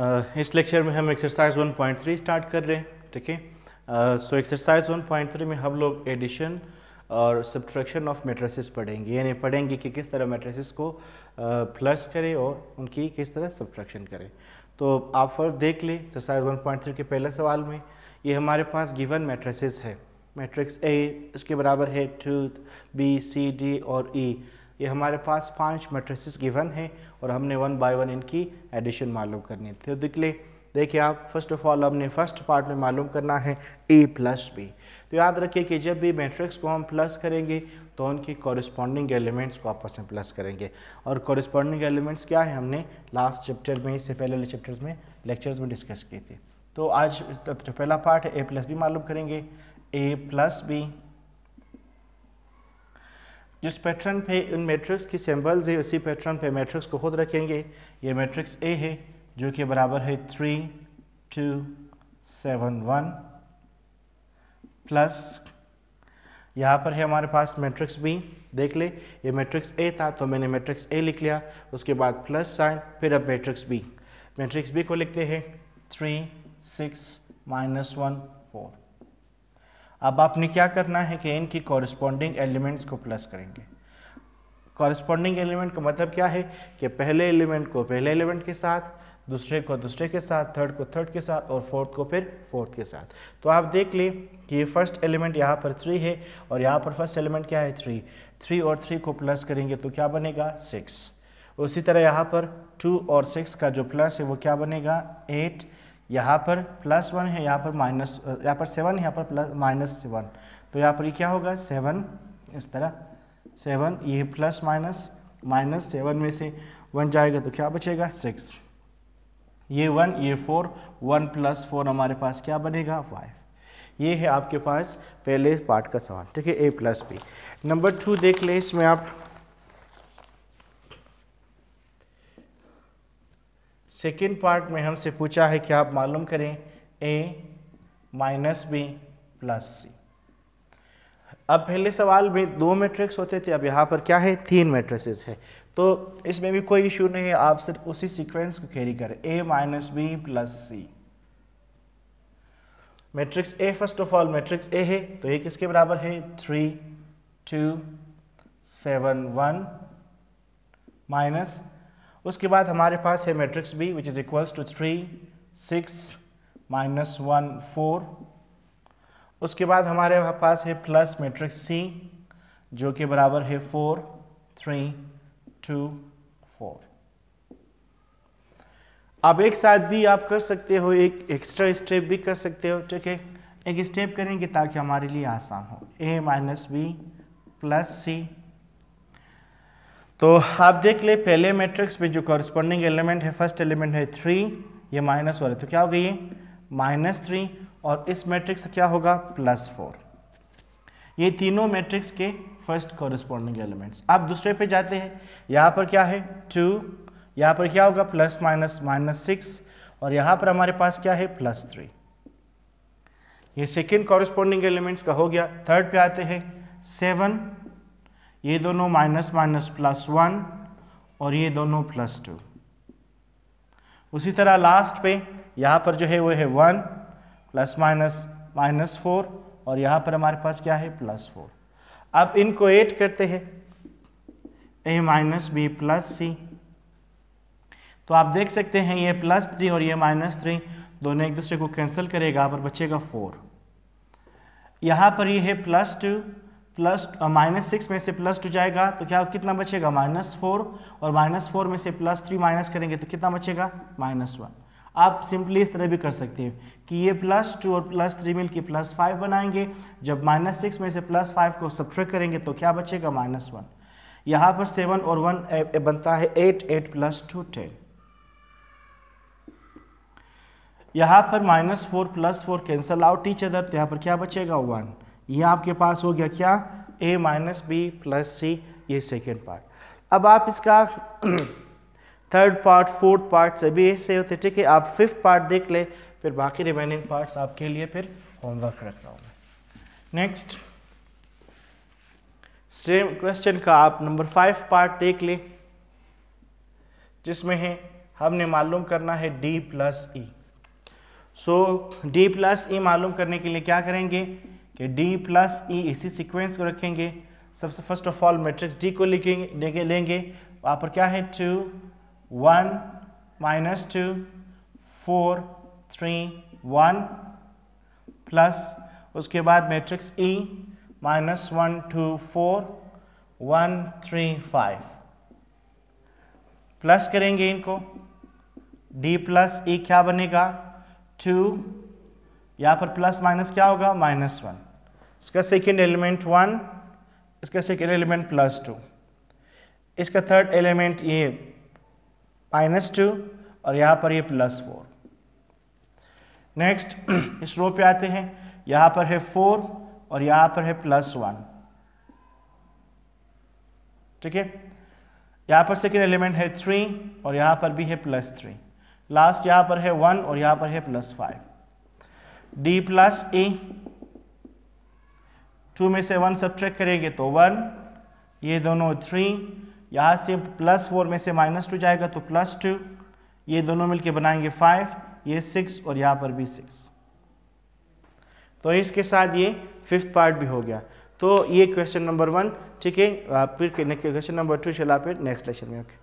इस लेक्चर में हम एक्सरसाइज 1.3 स्टार्ट कर रहे हैं ठीक है सो एक्सरसाइज 1.3 में हम लोग एडिशन और सब्ट्रैक्शन ऑफ मेट्रेसेस पढ़ेंगे यानी पढ़ेंगे कि किस तरह मेट्रेसिस को प्लस करें और उनकी किस तरह सब्ट्रैक्शन करें तो आप फर्क देख लें एक्सरसाइज 1.3 के पहले सवाल में ये हमारे पास गिवन मेट्रेसेस है मेट्रिक्स ए इसके बराबर है टू बी सी डी और ई e. ये हमारे पास पांच मेट्रिसेस गिवन हैं और हमने वन बाय वन इनकी एडिशन मालूम करनी थी तो दिखले देखिए आप फर्स्ट ऑफ ऑल हमने फर्स्ट पार्ट में मालूम करना है ए प्लस बी तो याद रखिए कि जब भी मैट्रिक्स को हम प्लस करेंगे तो उनकी कॉरस्पॉन्डिंग एलिमेंट्स को आपस में प्लस करेंगे और कॉरस्पॉन्डिंग एलिमेंट्स क्या है हमने लास्ट चैप्टर में इससे पहले वाले चैप्टर्स में लेक्चर्स में डिस्कस की थी तो आज तो पहला पार्ट है ए प्लस बी मालूम करेंगे ए प्लस बी जिस पैटर्न पे इन मैट्रिक्स की सिंबल्स है उसी पैटर्न पे मैट्रिक्स को खुद रखेंगे ये मैट्रिक्स ए है जो कि बराबर है three two seven one plus यहाँ पर है हमारे पास मैट्रिक्स बी देख ले ये मैट्रिक्स ए था तो मैंने मैट्रिक्स ए लिख लिया उसके बाद प्लस साइन फिर अब मैट्रिक्स बी मैट्रिक्स बी को लिखते हैं three six minus one four अब आपने क्या करना है कि इनकी कॉरस्पॉन्डिंग एलिमेंट्स को प्लस करेंगे कॉरस्पॉन्डिंग एलिमेंट का मतलब क्या है कि पहले एलिमेंट को पहले एलिमेंट के साथ दूसरे को दूसरे के साथ थर्ड को थर्ड के साथ और फोर्थ को फिर फोर्थ के साथ तो आप देख लें कि ये फर्स्ट एलिमेंट यहाँ पर थ्री है और यहाँ पर फर्स्ट एलिमेंट क्या है थ्री थ्री और थ्री को प्लस करेंगे तो क्या बनेगा सिक्स उसी तरह यहाँ पर टू और सिक्स का जो प्लस है वो क्या बनेगा एट यहाँ पर प्लस वन है यहाँ पर माइनस यहाँ पर सेवन यहाँ पर प्लस माइनस सेवन तो यहाँ पर ये क्या होगा सेवन इस तरह सेवन ये प्लस माइनस माइनस सेवन में से वन जाएगा तो क्या बचेगा सिक्स ये वन ये फोर वन प्लस फोर हमारे पास क्या बनेगा फाइव ये है आपके पास पहले पार्ट का सवाल ठीक है A plus B number two देख ले इसमें आप सेकेंड पार्ट में हमसे पूछा है कि आप मालूम करें A minus B plus C अब पहले सवाल में दो मैट्रिक्स होते थे अब यहाँ पर क्या है तीन मैट्रिसेस है तो इसमें भी कोई इशू नहीं है आप सिर्फ उसी सीक्वेंस को कैरी करें A minus B plus C matrix A first of all matrix A है तो ये किसके बराबर है three two seven one minus उसके बाद हमारे पास है matrix B which is equals to three six minus one four उसके बाद हमारे पास है प्लस मैट्रिक्स सी जो कि बराबर है फोर थ्री टू फोर आप एक साथ भी आप कर सकते हो एक एक्स्ट्रा स्टेप भी कर सकते हो ठीक है एक स्टेप करेंगे ताकि हमारे लिए आसान हो A minus B plus C तो आप देख ले पहले मैट्रिक्स में जो कॉरिस्पॉन्डिंग एलिमेंट है फर्स्ट एलिमेंट है थ्री ये माइनस वाले तो क्या हो गई ये माइनस थ्री और इस मैट्रिक्स क्या होगा प्लस फोर ये तीनों मैट्रिक्स के फर्स्ट कॉरिस्पॉन्डिंग एलिमेंट्स आप दूसरे पे जाते हैं यहाँ पर क्या है टू यहाँ पर क्या होगा प्लस माइनस माइनस सिक्स और यहाँ पर हमारे पास क्या है प्लस थ्री ये सेकेंड कॉरिस्पॉन्डिंग एलिमेंट्स का हो गया थर्ड पे आते हैं सेवन ये दोनों माइनस माइनस प्लस वन और ये दोनों प्लस टू उसी तरह लास्ट पे यहाँ पर जो है वो है one plus minus minus four और यहाँ पर हमारे पास क्या है प्लस फोर अब इनको एड करते हैं A minus B plus C तो आप देख सकते हैं ये प्लस थ्री और ये माइनस थ्री दोनों एक दूसरे को कैंसिल करेगा पर बचेगा फोर यहाँ पर ये है plus two plus minus six में से प्लस टू जाएगा तो क्या कितना बचेगा माइनस फोर और माइनस फोर में से प्लस थ्री माइनस करेंगे तो कितना बचेगा माइनस वन आप सिंपली इस तरह भी कर सकते हैं कि ये प्लस टू और प्लस थ्री मिल के प्लस फाइव बनाएंगे जब माइनस सिक्स में से प्लस फाइव को सब्ट्रैक करेंगे तो क्या बचेगा माइनस वन यहाँ पर सेवन और वन बनता है eight eight plus two ten यहाँ पर minus four plus four cancel out each other तो यहाँ पर क्या बचेगा वन ये आपके पास हो गया क्या A minus B plus C ये सेकेंड पार्ट अब आप इसका थर्ड पार्ट फोर्थ पार्ट सभी ऐसे होते ठीक है आप फिफ्थ पार्ट देख ले फिर बाकी रिमेनिंग पार्ट्स आपके लिए फिर होमवर्क रख रहा हूँ मैं नेक्स्ट सेम क्वेश्चन का आप नंबर फाइव पार्ट देख ले जिसमें है हमने मालूम करना है d plus E so d plus E e मालूम करने के लिए क्या करेंगे कि d प्लस ई e इसी सीक्वेंस को रखेंगे सबसे first of all matrix d को लिखेंगे लेंगे वहाँ पर क्या है two one minus two four three one plus उसके बाद matrix E minus one two four one three five plus करेंगे इनको d प्लस ई e क्या बनेगा टू यहाँ पर प्लस माइनस क्या होगा माइनस वन इसका सेकेंड एलिमेंट वन इसका सेकेंड एलिमेंट प्लस टू इसका थर्ड एलिमेंट ये माइनस टू और यहाँ पर ये प्लस फोर नेक्स्ट इस रो पे आते हैं यहाँ पर है फोर और यहाँ पर है प्लस वन ठीक है यहाँ पर सेकेंड एलिमेंट है थ्री और यहाँ पर भी है प्लस थ्री लास्ट यहाँ पर है वन और यहाँ पर है plus five D plus A two में से वन सब्ट्रैक्ट करेंगे तो वन ये दोनों थ्री यहाँ से प्लस फोर में से माइनस टू जाएगा तो प्लस टू ये दोनों मिलके बनाएंगे फाइव ये सिक्स और यहाँ पर भी सिक्स तो इसके साथ ये फिफ्थ पार्ट भी हो गया तो ये क्वेश्चन नंबर वन ठीक है फिर क्वेश्चन नंबर टू चला फिर नेक्स्ट लेक्चर में ओके